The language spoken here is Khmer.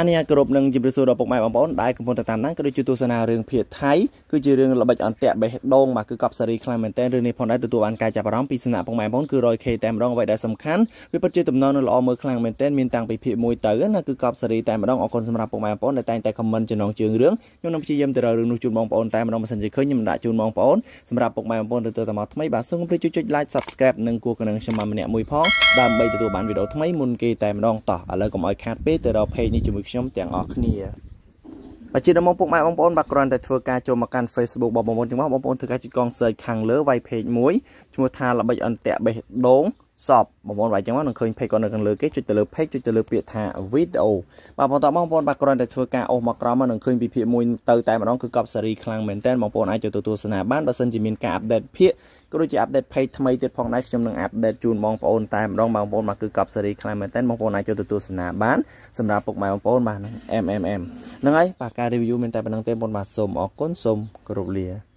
អានេះគោរពនឹងជម្រាបសួរដល់ពុកម៉ែបងប្អូនដែលកំពុងតាមដានក៏ដូចជាទស្សនារឿងភាគថៃគឺជារឿងល្បិចអន្តៈបេះដូងបាទគឺកប់សេរីខ្លាំងមែនតើរឿងនេះផងដែរទទួលបានការចាប់អារម្មណ៍ពីសំណាក់ពុកម៉ែបងប្អូនគឺ 100k តែម្ដងអ្វីដែលសំខាន់វាពិតជាតំណងនឹងល្អមើលខ្លាំងមែនតើមានតាំងពីភាគ1ទៅណាគឺកប់សេរីតែម្ដងអរគុណសម្រាប់ពុកម៉ែបងប្អូនដែលតែងតែ comment ចំណងជើងរឿងខ្ញុំនឹងព្យាយាមទៅរករឿងនោះជូនបងប្អូនតែម្ដងបើសិនជាឃើញខ្ញុំដាក់ជូនបងប្អូនសម្រាប់ពុកម៉ែបងប្អូនទទួលតាមថ្មីបាទសូមជួយចុច like subscribe និងគួរកណ្ដឹងខ្ញុំម្នាក់មួយផងដើម្បីទទួលបានវីដេអូថ្មីមុនគេតែម្ដងតោះឥឡូវកុំឲ្យខាតពេលទៅដល់ page នេះជាមួយខ្ញុំទាំងអស់គ្នាបាទជាដំបងពុកម៉ែបងប្អូនបាទគ្រាន់តែធ្វើការចូលមកកាន់ Facebook របស់បងប្អូនទាំងអស់បងប្អូនធ្វើការចុចកង search ខាងលើវាយ page មួយឈ្មោះថាល្បិចអន្តៈបេះដូងសពបងប្អូនបាយចឹងមកនឹងឃើញ page គាត់នៅខាងលើគេចុចទៅលើ page ចុចទៅលើពាក្យថា video បាទបន្តបងប្អូនបាទគ្រាន់តែធ្វើការអូសមកក្រោមមកនឹងឃើញពីភាគមួយទៅតែម្ដងគឺកប់សេរីខ្លាំងមែនតើបងប្អូនអាចចូលទៅទស្សនាបានបើសិនជាមានការ update ភាគក៏ដូចជា update page ថ្មីទៀតផងដែរខ្ញុំនឹង update ជូនបងប្អូនតែម្ដងបងប្អូនមកគឺកប់សេរីខ្លាំងមែនតើបងប្អូនអាចចូលទៅទស្សនាបានសម្រាប់ពុកម៉ែបងប្អូនបាទ MMM ហ្នឹងហើយបាទការ review មានតែប៉ុណ្្នឹងទេបងប្អូនបាទសូមអរគុណសូមគោរពលា